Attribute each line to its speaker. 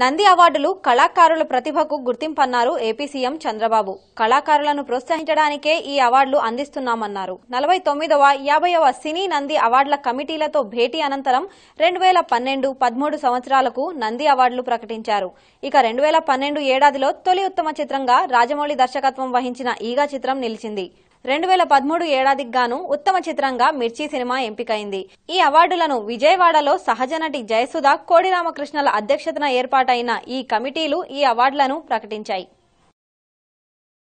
Speaker 1: నంది అవార్డులు కళాకారుల ప్రతిభకు గుర్తింపన్నారు ఏపీ సీఎం చంద్రబాబు కళాకారులను ప్రోత్సహించడానికే ఈ అవార్డులు అందిస్తున్నామన్నారు నలభై తొమ్మిదవ యాభైవ సినీ నంది అవార్డుల కమిటీలతో భేటీ అనంతరం రెండు వేల పన్నెండు పదమూడు సంవత్సరాలకు నంది అవార్డులు ప్రకటించారు ఇక రెండు వేల పన్నెండు ఏడాదిలో తొలి ఉత్తమ చిత్రంగా రాజమౌళి దర్శకత్వం వహించిన ఈగా చిత్రం నిలిచింది రెండు వేల పదమూడు ఏడాదికి గాను ఉత్తమ చిత్రంగా మిర్చి సినిమా ఎంపికైంది ఈ అవార్డులను విజయవాడలో సహజ నటి జయసుధ కోడిరామకృష్ణల అధ్యక్షతన ఏర్పాటైన ఈ కమిటీలు ఈ అవార్డులను ప్రకటించాయి